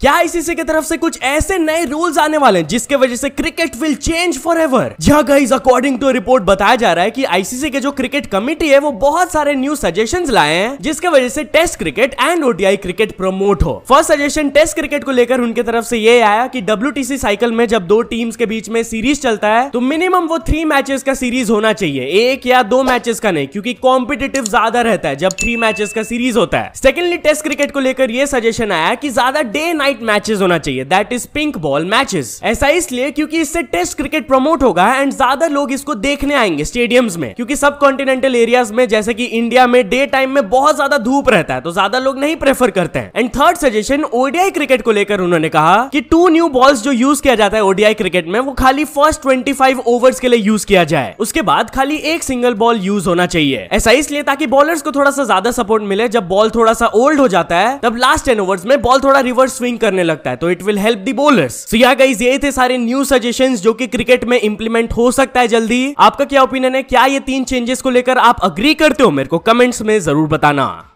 क्या आईसीसी की तरफ से कुछ ऐसे नए रूल्स आने वाले हैं जिसके वजह से cricket will change forever जहाँ गाइज अकॉर्डिंग टू रिपोर्ट बताया जा रहा है कि आईसीसी के जो क्रिकेट कमेटी है वो बहुत सारे न्यू सजेशन लाए हैं जिसके वजह से test cricket and ODI cricket promote हो फर्स्ट सजेशन टेस्ट क्रिकेट को लेकर उनके तरफ से ये आया की डब्ल्यू साइकिल में जब दो टीम्स के बीच में सीरीज चलता है तो मिनिमम वो थ्री मैचेस का सीरीज होना चाहिए एक या दो मैचेस का नहीं क्योंकि कॉम्पिटेटिव ज्यादा रहता है जब थ्री मैचेस का सीरीज होता है सेकेंडली टेस्ट क्रिकेट को लेकर यह सजेशन आया की ज्यादा डे नाइट नाइट मैचेस होना चाहिए that is pink ball matches ऐसा इसलिए क्योंकि इससे टेस्ट क्रिकेट प्रमोट होगा एंड ज्यादा लोग इसको देखने आएंगे स्टेडियम्स में क्योंकि सब कॉन्टिनेंटल एरियाज में जैसे कि इंडिया में डे टाइम में बहुत ज्यादा धूप रहता है तो ज्यादा लोग नहीं प्रेफर करते हैं and third suggestion ODI cricket को लेकर उन्होंने कहा कि टू न्यू बॉल्स जो यूज किया जाता है ओडीआई क्रिकेट में वो खाली फर्स्ट ट्वेंटी फाइव ओवर्स के लिए यूज किया जाए उसके बाद खाली एक सिंगल बॉल यूज होना चाहिए ऐसा इसलिए ताकि बॉलर्स को थोड़ा सा ज्यादा सपोर्ट मिले जब बॉल थोड़ा सा ओल्ड हो जाता है तब लास्ट टेन ओवर्स में बॉल थोड़ा रिवर्स स्विंग करने लगता है तो it will help the bowler so yeah guys ये थे सारे न्यू सजेशन जो की क्रिकेट में इंप्लीमेंट हो सकता है जल्दी आपका क्या ओपिनियन है क्या ये तीन चेंजेस को लेकर आप अग्री करते हो मेरे को कमेंट्स में जरूर बताना